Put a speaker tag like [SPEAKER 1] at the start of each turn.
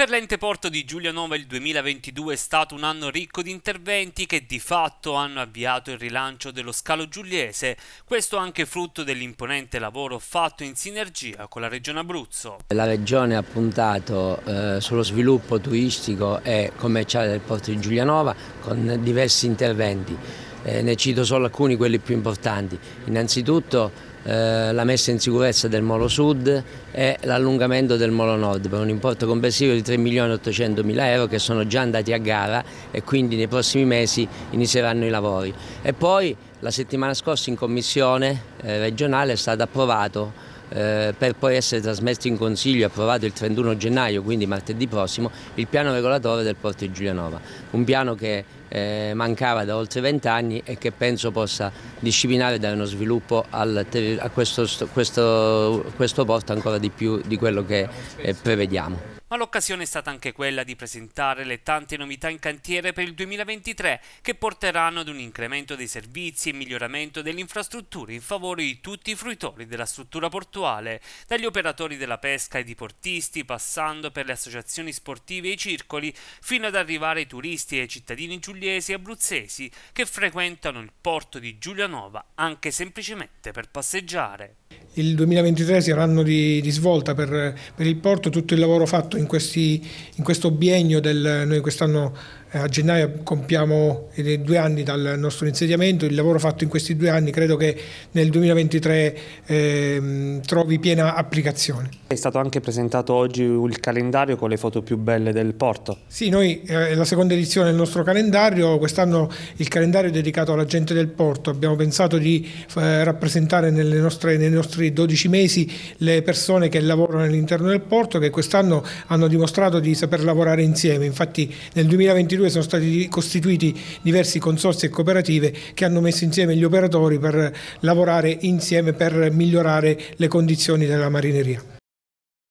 [SPEAKER 1] Per l'ente porto di Giulianova il 2022 è stato un anno ricco di interventi che di fatto hanno avviato il rilancio dello scalo giuliese, questo anche frutto dell'imponente lavoro fatto in sinergia con la Regione Abruzzo.
[SPEAKER 2] La Regione ha puntato eh, sullo sviluppo turistico e commerciale del porto di Giulianova con diversi interventi, eh, ne cito solo alcuni quelli più importanti. Innanzitutto eh, la messa in sicurezza del molo sud e l'allungamento del molo nord per un importo complessivo di 3 milioni 800 mila euro che sono già andati a gara e quindi nei prossimi mesi inizieranno i lavori. E poi la settimana scorsa in commissione eh, regionale è stato approvato eh, per poi essere trasmesso in Consiglio e approvato il 31 gennaio, quindi martedì prossimo, il piano regolatore del Porto di Giulianova. Un piano che eh, mancava da oltre vent'anni e che penso possa disciplinare e dare uno sviluppo al, a questo, questo, questo porto ancora di più di quello che eh, prevediamo
[SPEAKER 1] ma l'occasione è stata anche quella di presentare le tante novità in cantiere per il 2023 che porteranno ad un incremento dei servizi e miglioramento delle infrastrutture in favore di tutti i fruitori della struttura portuale, dagli operatori della pesca ai diportisti, passando per le associazioni sportive e i circoli, fino ad arrivare ai turisti e ai cittadini giuliesi e abruzzesi che frequentano il porto di Giulianova anche semplicemente per passeggiare
[SPEAKER 3] il 2023 sarà un anno di, di svolta per, per, il porto, tutto il lavoro fatto in, questi, in questo biennio del, noi quest'anno eh, a gennaio compiamo due anni dal nostro insediamento, il lavoro fatto in questi due anni credo che nel 2023 eh, trovi piena applicazione.
[SPEAKER 1] È stato anche presentato oggi il calendario con le foto più belle del porto.
[SPEAKER 3] Sì, noi eh, è la seconda edizione del nostro calendario, quest'anno il calendario è dedicato alla gente del porto, abbiamo pensato di eh, rappresentare nostre, nei nostri 12 mesi le persone che lavorano all'interno del porto che quest'anno hanno dimostrato di saper lavorare insieme, infatti nel 2022 2022 sono stati costituiti diversi consorsi e cooperative che hanno messo insieme gli operatori per lavorare insieme per migliorare le condizioni della marineria.